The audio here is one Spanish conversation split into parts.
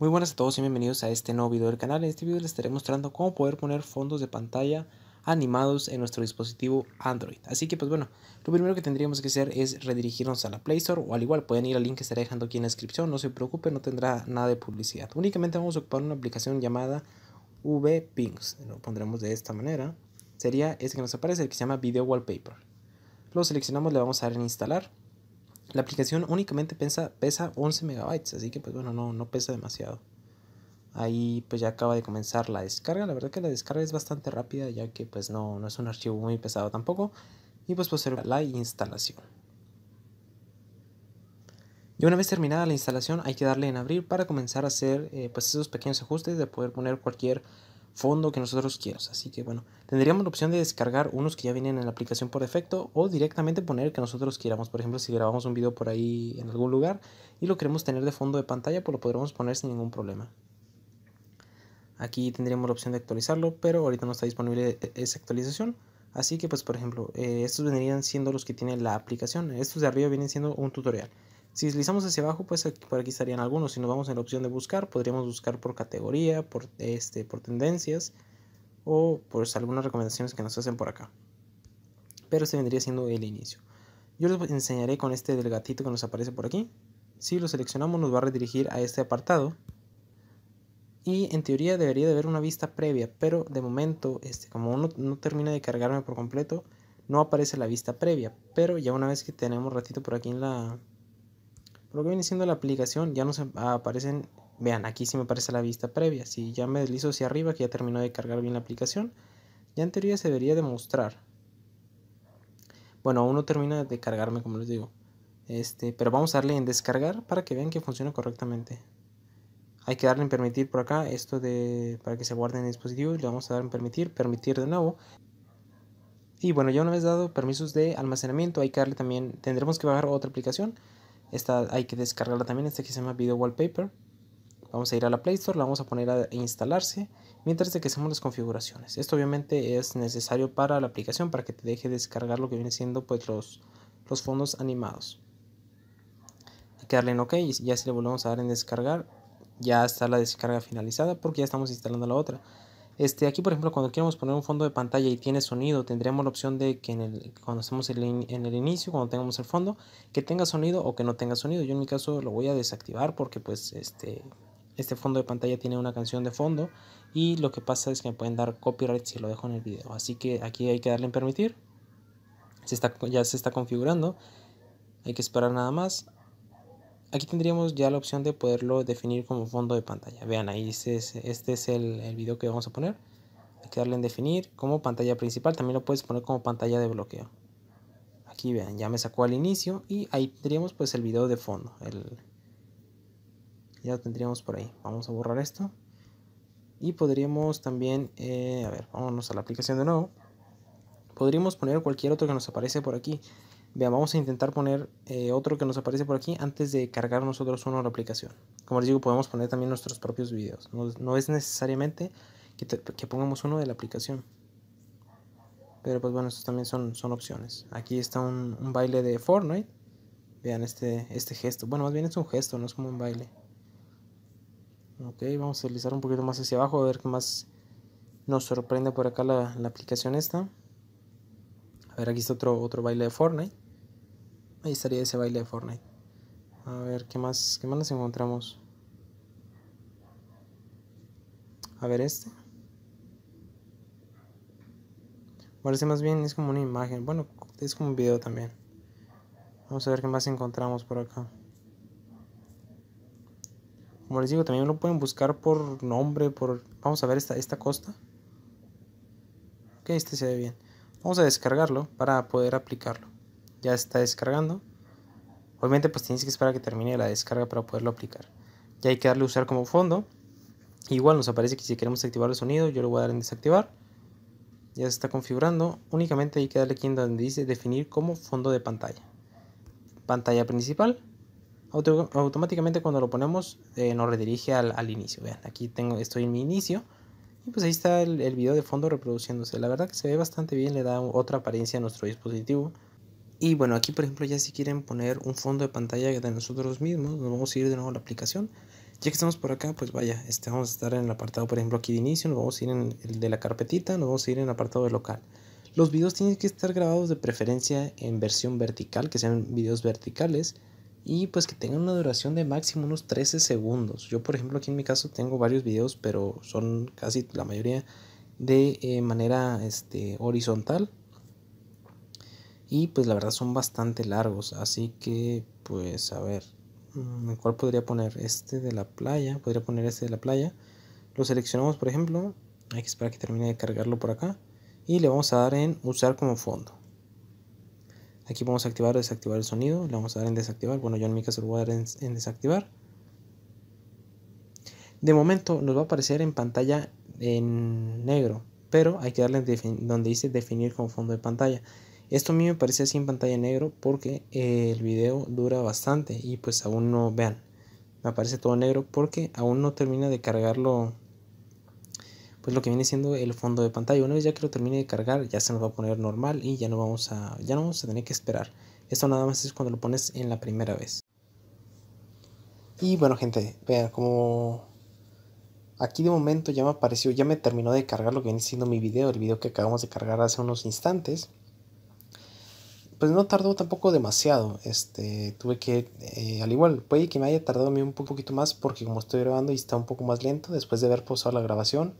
Muy buenas a todos y bienvenidos a este nuevo video del canal. En este video les estaré mostrando cómo poder poner fondos de pantalla animados en nuestro dispositivo Android. Así que pues bueno, lo primero que tendríamos que hacer es redirigirnos a la Play Store o al igual pueden ir al link que estaré dejando aquí en la descripción, no se preocupen, no tendrá nada de publicidad. Únicamente vamos a ocupar una aplicación llamada VPings, lo pondremos de esta manera. Sería este que nos aparece, el que se llama Video Wallpaper. Lo seleccionamos, le vamos a dar en instalar. La aplicación únicamente pesa, pesa 11 megabytes, así que pues bueno, no, no pesa demasiado. Ahí pues ya acaba de comenzar la descarga. La verdad que la descarga es bastante rápida ya que pues no, no es un archivo muy pesado tampoco. Y pues pues la instalación. Y una vez terminada la instalación hay que darle en abrir para comenzar a hacer eh, pues esos pequeños ajustes de poder poner cualquier fondo que nosotros quieras. Así que bueno, tendríamos la opción de descargar unos que ya vienen en la aplicación por defecto o directamente poner que nosotros queramos. Por ejemplo, si grabamos un video por ahí en algún lugar y lo queremos tener de fondo de pantalla, pues lo podremos poner sin ningún problema. Aquí tendríamos la opción de actualizarlo, pero ahorita no está disponible e-, esa actualización. Así que pues por ejemplo, eh, estos vendrían siendo los que tiene la aplicación. Estos de arriba vienen siendo un tutorial. Si deslizamos hacia abajo, pues por aquí estarían algunos. Si nos vamos en la opción de buscar, podríamos buscar por categoría, por, este, por tendencias o por pues algunas recomendaciones que nos hacen por acá. Pero este vendría siendo el inicio. Yo les enseñaré con este del gatito que nos aparece por aquí. Si lo seleccionamos nos va a redirigir a este apartado. Y en teoría debería de haber una vista previa, pero de momento, este, como uno no termina de cargarme por completo, no aparece la vista previa. Pero ya una vez que tenemos ratito por aquí en la, lo que viene siendo la aplicación, ya nos aparecen, vean, aquí sí me aparece la vista previa. Si ya me deslizo hacia arriba, que ya terminó de cargar bien la aplicación, ya en teoría se debería demostrar. Bueno, aún no termina de cargarme, como les digo. Este, pero vamos a darle en descargar para que vean que funciona correctamente. Hay que darle en permitir por acá, esto de para que se guarde en el dispositivo. Le vamos a dar en permitir, permitir de nuevo. Y bueno, ya una vez dado permisos de almacenamiento, hay que darle también, tendremos que bajar otra aplicación esta hay que descargarla también, esta que se llama Video Wallpaper. Vamos a ir a la Play Store, la vamos a poner a e instalarse mientras que hacemos las configuraciones. Esto obviamente es necesario para la aplicación, para que te deje descargar lo que viene siendo pues los, los fondos animados. Hay que darle en OK y ya si le volvemos a dar en descargar, ya está la descarga finalizada porque ya estamos instalando la otra. Este, aquí, por ejemplo, cuando queremos poner un fondo de pantalla y tiene sonido, tendríamos la opción de que en el, cuando estemos en el inicio, cuando tengamos el fondo, que tenga sonido o que no tenga sonido. Yo en mi caso lo voy a desactivar porque pues este, este fondo de pantalla tiene una canción de fondo y lo que pasa es que me pueden dar copyright si lo dejo en el video. Así que aquí hay que darle en permitir. Se está, ya se está configurando. Hay que esperar nada más. Aquí tendríamos ya la opción de poderlo definir como fondo de pantalla. Vean, ahí este es, este es el, el, video que vamos a poner. Hay que darle en definir como pantalla principal. También lo puedes poner como pantalla de bloqueo. Aquí vean, ya me sacó al inicio y ahí tendríamos pues el video de fondo. Ya lo tendríamos por ahí. Vamos a borrar esto. Y podríamos también, eh, a ver, vámonos a la aplicación de nuevo. Podríamos poner cualquier otro que nos aparece por aquí. Vean, vamos a intentar poner eh, otro que nos aparece por aquí antes de cargar nosotros uno a la aplicación. Como les digo, podemos poner también nuestros propios videos. No, es necesariamente que, pongamos uno de la aplicación. Pero pues bueno, estos también son, son opciones. Aquí está un, baile de Fortnite. Vean este, este gesto. Bueno, más bien es un gesto, no es como un baile. Ok, vamos a deslizar un poquito más hacia abajo a ver qué más nos sorprende por acá la, aplicación esta. A ver, aquí está otro, otro baile de Fortnite. Ahí estaría ese baile de Fortnite. A ver, ¿qué más, qué más nos encontramos? A ver este. Parece más bien, es como una imagen. Bueno, es como un video también. Vamos a ver qué más encontramos por acá. Como les digo, también lo pueden buscar por nombre, por... Vamos a ver esta, esta costa. Ok, este se ve bien. Vamos a descargarlo para poder aplicarlo ya está descargando. Obviamente pues tienes que esperar a que termine la descarga para poderlo aplicar. Ya hay que darle a usar como fondo. Igual nos aparece que si queremos activar el sonido, yo lo voy a dar en desactivar. Ya se está configurando. Únicamente hay que darle aquí en donde dice definir como fondo de pantalla. Pantalla principal. automáticamente cuando lo ponemos eh, nos redirige al, inicio. Vean, aquí tengo, estoy en mi inicio. Y pues ahí está el video de fondo reproduciéndose. La verdad que se ve bastante bien, le da otra apariencia a nuestro dispositivo. Y bueno, aquí por ejemplo ya si quieren poner un fondo de pantalla de nosotros mismos, nos vamos a ir de nuevo a la aplicación. Ya que estamos por acá, pues vaya, este, vamos a estar en el apartado por ejemplo aquí de inicio, nos vamos a ir en el de la carpetita, nos vamos a ir en el apartado de local. Los videos tienen que estar grabados de preferencia en versión vertical, que sean videos verticales y pues que tengan una duración de máximo unos 13 segundos. Yo por ejemplo aquí en mi caso tengo varios videos, pero son casi la mayoría de eh, manera este, horizontal, y pues la verdad son bastante largos. Así que pues a ver. Mm, ¿Cuál podría poner? Este de la playa. Podría poner este de la playa. Lo seleccionamos por ejemplo. Hay que esperar que termine de cargarlo por acá. Y le vamos a dar en usar como fondo. Aquí vamos a activar o desactivar el sonido. Le vamos a dar en desactivar. Bueno, yo en mi caso lo voy a dar en, desactivar. De momento nos va a aparecer en pantalla en negro. Pero hay que darle donde dice definir como fondo de pantalla. Esto a mí me parece así en pantalla negro porque eh, el video dura bastante y pues aún no vean. Me aparece todo negro porque aún no termina de cargarlo. Pues lo que viene siendo el fondo de pantalla. Una vez ya que lo termine de cargar, ya se nos va a poner normal y ya no vamos a, ya no vamos a tener que esperar. Esto nada más es cuando lo pones en la primera vez. Y bueno, gente, vean como aquí de momento ya me apareció, ya me terminó de cargar lo que viene siendo mi video, el video que acabamos de cargar hace unos instantes pues no tardó tampoco demasiado. Este, tuve que, eh, al igual, puede que me haya tardado a mí un poquito más porque como estoy grabando y está un poco más lento, después de haber posado la grabación,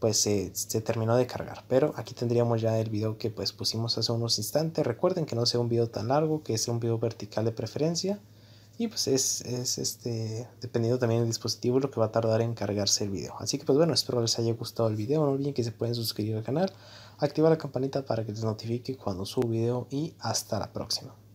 pues se terminó de cargar. Pero aquí tendríamos ya el video que pues pusimos hace unos instantes. Recuerden que no sea un video tan largo, que sea un video vertical de preferencia. Y pues es, es este, dependiendo también del dispositivo, lo que va a tardar en cargarse el video. Así que pues bueno, espero les haya gustado el video. No olviden que se pueden suscribir al canal, activar la campanita para que les notifique cuando subo video y hasta la próxima.